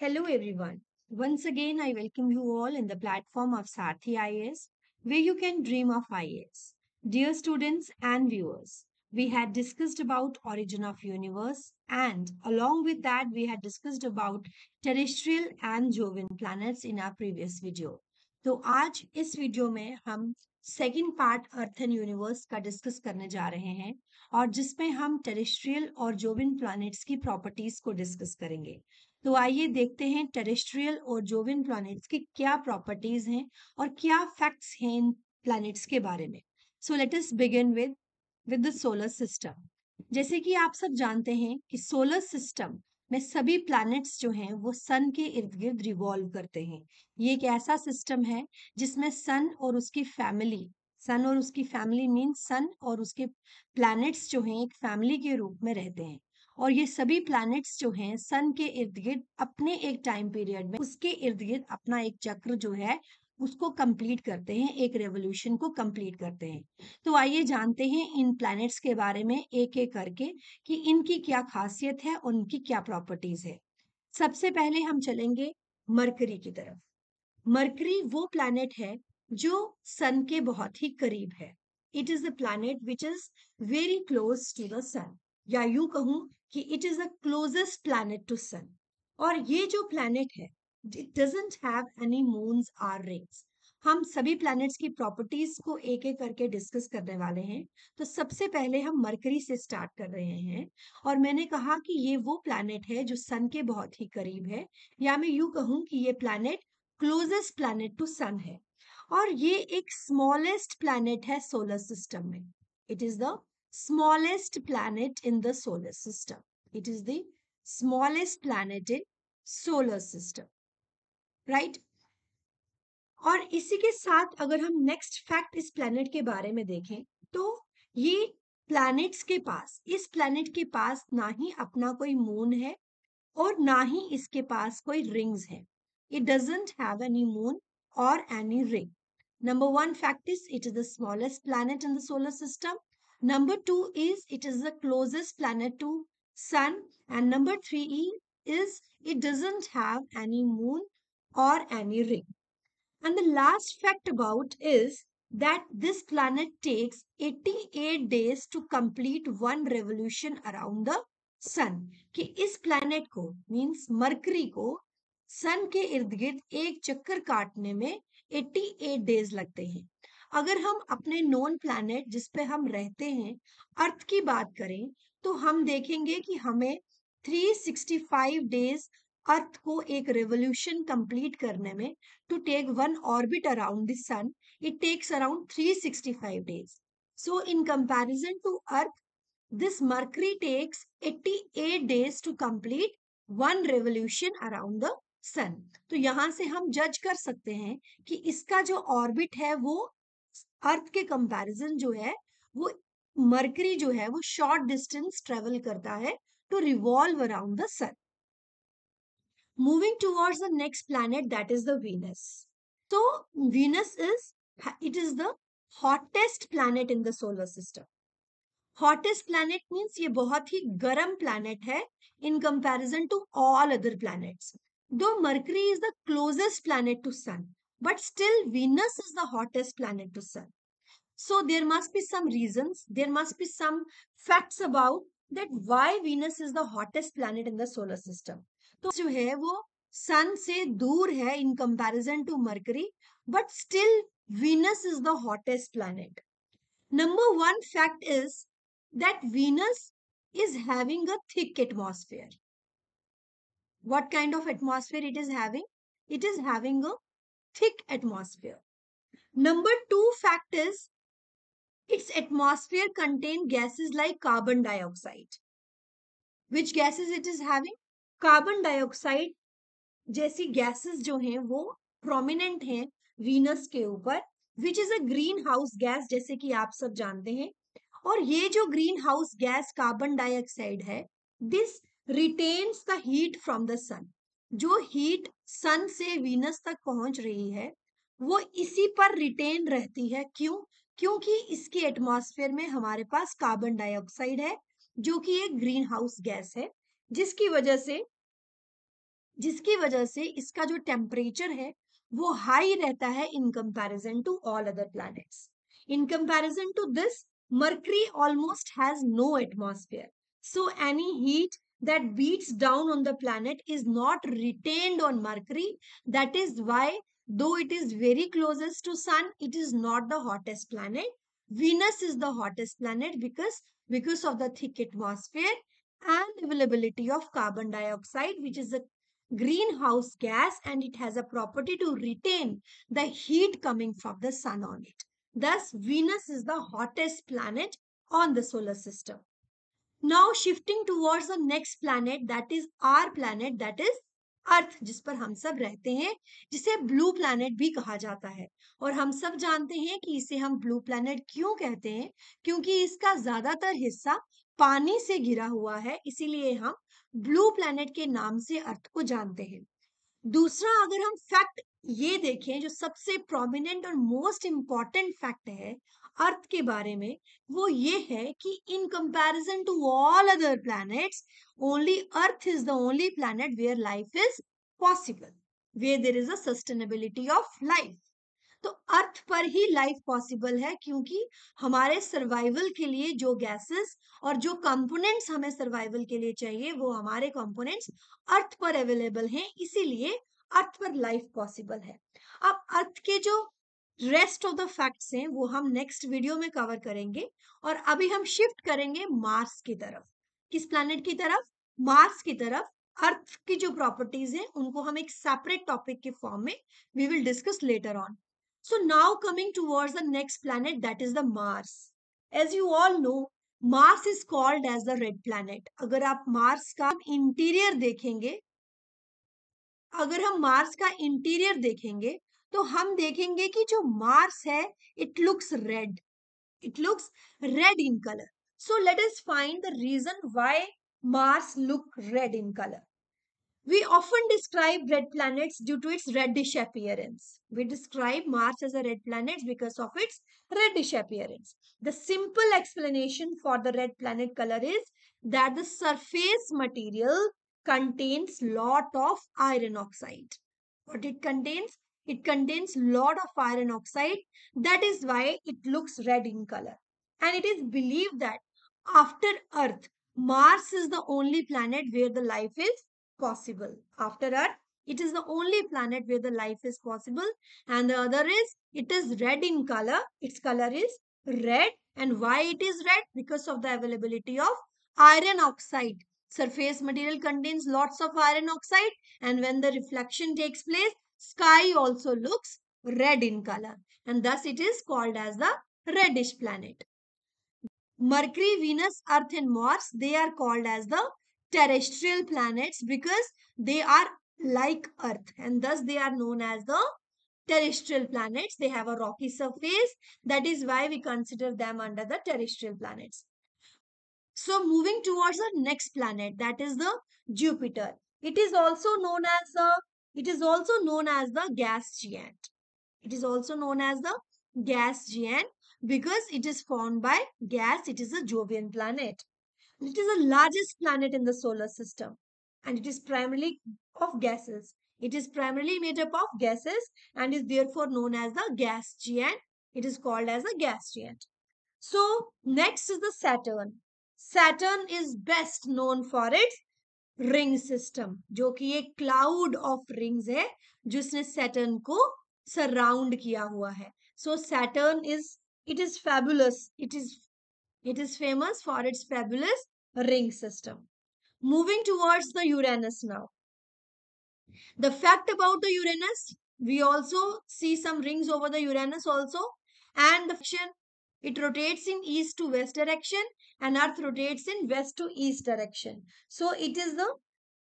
Hello everyone. Once again, I welcome you all in the platform of Sarthi IAS, where you can dream of IAS. Dear students and viewers, we had discussed about origin of universe and along with that, we had discussed about terrestrial and Jovian planets in our previous video. तो आज इस video में हम second part earth and universe का discuss करने जा रहे हैं और जिसमें हम टेरिस्ट्रियल और जोविन प्लैनेट्स की प्रॉपर्टीज को डिस्कस करेंगे तो आइए देखते हैं टेरेस्ट्रियल और जोविन प्लैनेट्स की क्या प्रॉपर्टीज हैं और क्या फैक्ट्स हैं इन प्लैनेट्स के बारे में so let us begin with with the solar system जैसे कि आप सब जानते हैं कि सोलर सिस्टम में सभी प्लैनेट्स जो हैं वो सन के इर्द गिर्द रिवॉल्व करते हैं ये एक ऐसा सिस्टम है जिसमें सन और उसकी फैमिली सन और उसकी फैमिली मीन सन और उसके प्लैनेट्स जो हैं एक फैमिली के रूप में रहते हैं और ये सभी प्लैनेट्स जो हैं सन के इर्द गिर्द अपने एक टाइम पीरियड में उसके इर्द गिर्द अपना एक चक्र जो है उसको कंप्लीट करते हैं एक रेवोल्यूशन को कंप्लीट करते हैं तो आइए जानते हैं इन प्लैनेट्स के बारे में एक एक करके कि इनकी क्या खासियत है और इनकी क्या प्रॉपर्टीज है सबसे पहले हम चलेंगे मरकरी की तरफ मरकरी वो प्लैनेट है जो सन के बहुत ही करीब है it is a planet which is very close to the sun या यू कहूं कि it is a closest planet to sun और ये जो प्लैनेट है it doesn't have any moons or rings हम सभी प्लैनेट्स की प्रॉपर्टीज को एक एक करके डिस्कस करने वाले हैं तो सबसे पहले हम मरकरी से स्टार्ट कर रहे हैं और मैंने कहा कि ये वो प्लैनेट है जो सन के बहुत ही करीब है या मैं यू कहूं कि ये planet closest planet to sun है और ये एक स्मॉलेस्ट प्लैनेट है सोलर सिस्टम में it is the smallest planet in the solar system. It is the smallest planet in solar system right और इसी के साथ अगर हम नेक्स्ट फैक्ट इस प्लैनेट के बारे में देखें तो ये प्लैनेट्स के पास इस प्लैनेट के पास ना ही अपना कोई मून है और ना ही इसके पास कोई रिंग्स है it doesn't have any moon और any ring number one fact is it is the smallest planet in the solar system Number two is it is the closest planet to sun. And number three is it doesn't have any moon or any ring. And the last fact about is that this planet takes 88 days to complete one revolution around the sun. कि इस planet को means mercury को sun के इर्द गिर्द एक चक्कर काटने में 88 days लगते हैं अगर हम अपने नॉन प्लैनेट जिसपे हम रहते हैं अर्थ की बात करें तो हम देखेंगे कि हमें 365 डेज अर्थ को एक रेवोल्यूशन कंप्लीट करने में to take one orbit around the sun it takes around 365 days so in comparison to earth this Mercury takes 88 days to complete one revolution around the sun तो यहां से हम जज कर सकते हैं कि इसका जो ऑर्बिट है वो अर्थ के कंपैरिजन जो है वो मरकरी जो है वो शॉर्ट डिस्टेंस ट्रेवल करता है to revolve around the sun moving towards the next planet that is the Venus तो Venus is it is the hottest planet in the solar system hottest planet means ये बहुत ही गर्म planet है in comparison to all other planets though Mercury is the closest planet to sun But still, Venus is the hottest planet to Sun. So there must be some reasons, there must be some facts about that why Venus is the hottest planet in the solar system. So जो है sun सन से दूर है in comparison to Mercury but Venus is the hottest planet. Number one fact is that Venus is having a thick atmosphere. What kind of atmosphere it is having? It is having a thick atmosphere. Number 2 fact is its atmosphere contain gases like carbon dioxide. Which gases it is having? Carbon dioxide jaisi gases jo hain wo prominent hain venus ke upar which is a green house gas जैसे कि आप सब जानते हैं और ये जो green house gas carbon dioxide है this retains the heat from the sun जो हीट सन से वीनस तक पहुंच रही है वो इसी पर रिटेन रहती है क्यों क्योंकि इसके एटमॉस्फेयर में हमारे पास कार्बन डाइऑक्साइड है जो कि एक ग्रीन हाउस गैस है जिसकी वजह से जिसकी वजह से इसका जो टेम्परेचर है वो हाई रहता है in comparison to all other planets in comparison to this Mercury almost has no atmosphere so any heat that beats down on the planet is not retained on Mercury. That is why, though it is very closest to Sun, it is not the hottest planet. Venus is the hottest planet because, because of the thick atmosphere and availability of carbon dioxide, which is a greenhouse gas and it has a property to retain the heat coming from the sun on it. Thus, Venus is the hottest planet on the solar system. Now shifting towards the next planet that is our planet that is Earth जिस पर हम सब रहते हैं जिसे blue planet भी कहा जाता है और हम सब जानते हैं कि इसे हम ब्लू प्लैनेट क्यों कहते हैं क्योंकि इसका ज्यादातर हिस्सा पानी से घिरा हुआ है इसीलिए हम ब्लू प्लैनेट के नाम से अर्थ को जानते हैं दूसरा अगर हम फैक्ट ये देखें जो सबसे प्रोमिनेंट और मोस्ट इम्पॉर्टेंट फैक्ट है अर्थ के बारे में वो ये है कि in comparison to all other planets only Earth is the only planet where life is possible where there is sustainability of life तो अर्थ पर ही लाइफ पॉसिबल है क्योंकि हमारे सर्वाइवल के लिए जो गैसेस और जो कंपोनेंट्स हमें सर्वाइवल के लिए चाहिए वो हमारे कंपोनेंट्स अर्थ पर अवेलेबल हैं इसीलिए अर्थ पर लाइफ पॉसिबल है अब अर्थ के जो रेस्ट ऑफ द फैक्ट्स हैं वो हम नेक्स्ट वीडियो में कवर करेंगे और अभी हम शिफ्ट करेंगे मार्स की तरफ किस प्लैनेट की तरफ मार्स की तरफ अर्थ की जो प्रॉपर्टीज हैं उनको हम एक सेपरेट टॉपिक के फॉर्म में we will discuss later on so now coming towards the next planet that is the Mars as you all know Mars is called as the red planet अगर आप Mars का interior देखेंगे अगर हम Mars का interior देखेंगे तो हम देखेंगे कि जो मार्स है it looks red it looks red in colour so let us find the reason why Mars look red in colour we often describe red planets due to its reddish appearance we describe Mars as a red planets because of its reddish appearance the simple explanation for the red planet colour is that the surface material contains lot of iron oxide what it contains It contains lot of iron oxide. That is why it looks red in color. And it is believed that after Earth, Mars is the only planet where the life is possible. After Earth, it is the only planet where the life is possible. And the other is, it is red in color. Its color is red. And why it is red? Because of the availability of iron oxide. Surface material contains lots of iron oxide. And when the reflection takes place, Sky also looks red in color and thus it is called as the reddish planet. Mercury, Venus, Earth and Mars, they are called as the terrestrial planets because they are like Earth and thus they are known as the terrestrial planets. They have a rocky surface. That is why we consider them under the terrestrial planets. So moving towards the next planet that is the Jupiter. It is also known as the it is also known as the gas giant. It is also known as the gas giant because it is formed by gas. It is a Jovian planet. It is the largest planet in the solar system and it is primarily of gases. It is primarily made up of gases and is therefore known as the gas giant. It is called as a gas giant. So next is the Saturn. Saturn is best known for its ring system जो कि एक cloud of rings है जिसने Saturn को surround किया हुआ है so Saturn is it is fabulous it is it is famous for its fabulous ring system moving towards the Uranus now the fact about the Uranus we also see some rings over the Uranus also and the fiction It rotates in east to west direction and Earth rotates in west to east direction. So it is the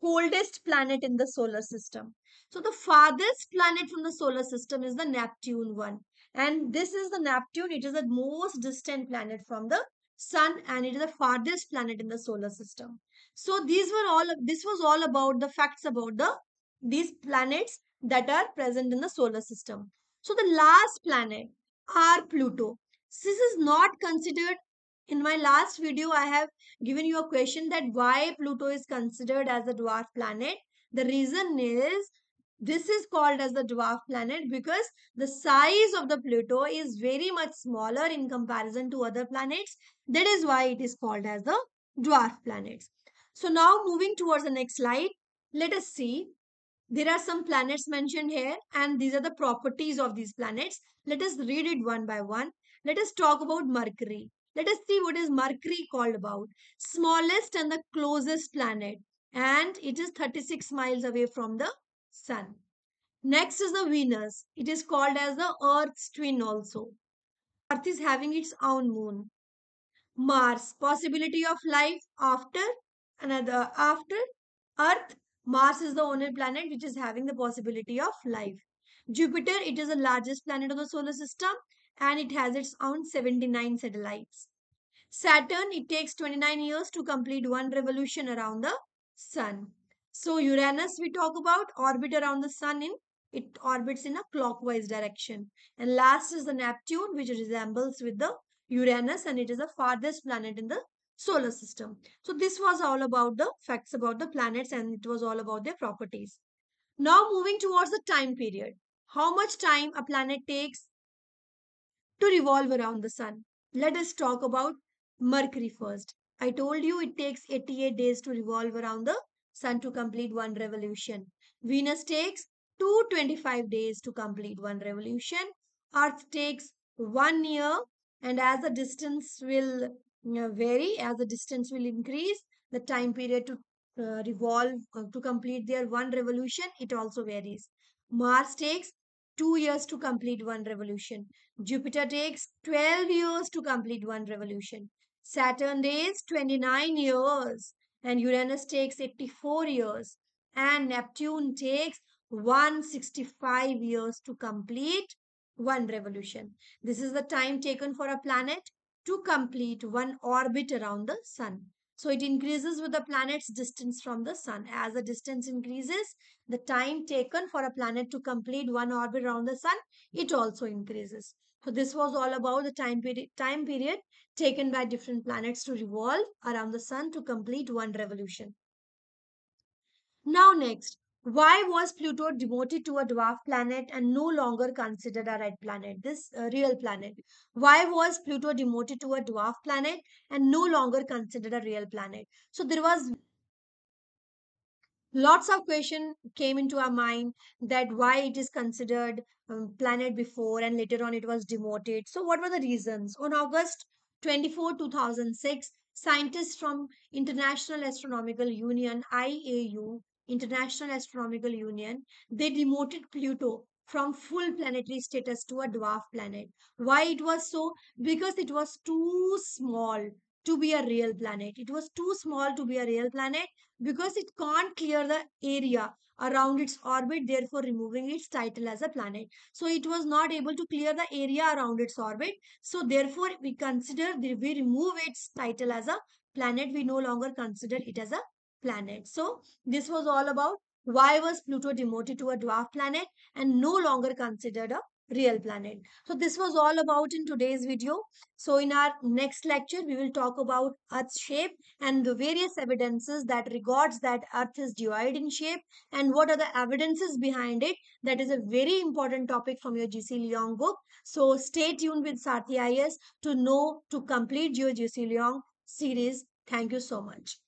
coldest planet in the solar system. So the farthest planet from the solar system is the Neptune one. And this is the Neptune. It is the most distant planet from the sun and it is the farthest planet in the solar system. So these were all, this was all about the facts about the, these planets that are present in the solar system. So the last planet are Pluto this is not considered in my last video i have given you a question that why pluto is considered as a dwarf planet the reason is this is called as the dwarf planet because the size of the Pluto is very much smaller in comparison to other planets. That is why it is called as the dwarf planets. So now moving towards the next slide, let us see. There are some planets mentioned here and these are the properties of these planets. Let us read it one by one. Let us talk about Mercury. Let us see what is Mercury called about. Smallest and the closest planet. And it is 36 miles away from the Sun. Next is the Venus. It is called as the Earth's twin also. Earth is having its own moon. Mars, possibility of life after another after Earth. Mars is the only planet which is having the possibility of life. Jupiter, it is the largest planet of the solar system and it has its own 79 satellites. Saturn, it takes 29 years to complete one revolution around the sun. So Uranus we talk about orbit around the sun in it orbits in a clockwise direction. And last is the Neptune which resembles with the Uranus and it is the farthest planet in the solar system. So this was all about the facts about the planets and it was all about their properties. Now moving towards the time period. How much time a planet takes to revolve around the sun. Let us talk about Mercury first. I told you it takes 88 days to revolve around the sun to complete one revolution. Venus takes 225 days to complete one revolution. Earth takes one year and as the distance will vary, as the distance will increase, the time period to uh, revolve uh, to complete their one revolution, it also varies. Mars takes 2 years to complete one revolution. Jupiter takes 12 years to complete one revolution. Saturn takes 29 years and Uranus takes 84 years and Neptune takes 165 years to complete one revolution. This is the time taken for a planet to complete one orbit around the sun. So it increases with the planet's distance from the sun. As the distance increases, the time taken for a planet to complete one orbit around the sun, it also increases. So this was all about the time period, time period taken by different planets to revolve around the sun to complete one revolution. Now next, why was Pluto demoted to a dwarf planet and no longer considered a red planet, this uh, real planet? Why was Pluto demoted to a dwarf planet and no longer considered a real planet? So there was lots of question came into our mind that why it is considered um, planet before and later on it was demoted. So what were the reasons? On August 24, 2006, scientists from International Astronomical Union, IAU, International Astronomical Union, they demoted Pluto from full planetary status to a dwarf planet. Why it was so? Because it was too small to be a real planet. It was too small to be a real planet because it can't clear the area around its orbit, therefore removing its title as a planet. So it was not able to clear the area around its orbit. So therefore we consider, we remove its title as a planet. We no longer consider it as a planet. So this was all about why was Pluto demoted to a dwarf planet and no longer considered a real planet. So this was all about in today's video. So in our next lecture, we will talk about Earth's shape and the various evidences that regards that Earth is divided in shape and what are the evidences behind it. That is a very important topic from your GC Leong book. So stay tuned with Sathi IS to know to complete your GC Leong series. Thank you so much.